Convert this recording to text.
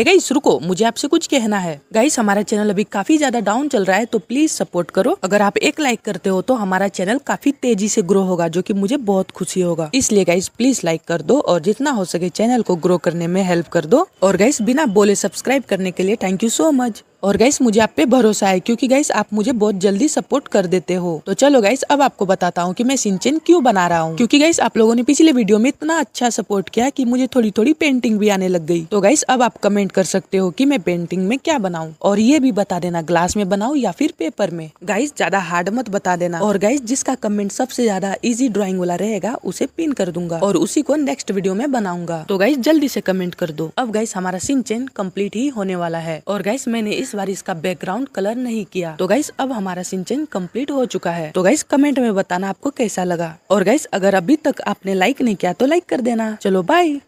hey guys रुको मुझे आपसे कुछ कहना है गाइस हमारा चैनल अभी काफी ज्यादा डाउन चल रहा है तो प्लीज सपोर्ट करो अगर आप एक लाइक करते हो तो हमारा चैनल काफी तेजी से ग्रो होगा जो की मुझे बहुत खुशी होगा इसलिए गाइस प्लीज लाइक कर दो और जितना हो सके चैनल को ग्रो करने में हेल्प कर दो और गाइस बिना बोले सब्सक्राइब करने के लिए थैंक यू सो मच और गाइस मुझे आप पे भरोसा है क्योंकि गाइस आप मुझे बहुत जल्दी सपोर्ट कर देते हो तो चलो गाइस अब आपको बताता हूँ कि मैं सिंचन क्यों बना रहा हूँ क्योंकि गाइस आप लोगों ने पिछले वीडियो में इतना अच्छा सपोर्ट किया कि मुझे थोड़ी थोड़ी पेंटिंग भी आने लग गई तो गाइस अब आप कमेंट कर सकते हो की मैं पेंटिंग में क्या बनाऊँ और ये भी बता देना ग्लास में बनाऊ या फिर पेपर में गाइस ज्यादा हार्ड मत बता देना और गाइस जिसका कमेंट सबसे ज्यादा इजी ड्रॉइंग वाला रहेगा उसे पिन कर दूंगा और उसी को नेक्स्ट वीडियो में बनाऊंगा तो गाइस जल्दी से कमेंट कर दो अब गाइस हमारा सिंचन कम्प्लीट ही होने वाला है और गाइस मैंने इस इस बार इसका बैकग्राउंड कलर नहीं किया तो गाइस अब हमारा सिंचन कम्प्लीट हो चुका है तो गाइस कमेंट में बताना आपको कैसा लगा और गाइस अगर अभी तक आपने लाइक नहीं किया तो लाइक कर देना चलो बाय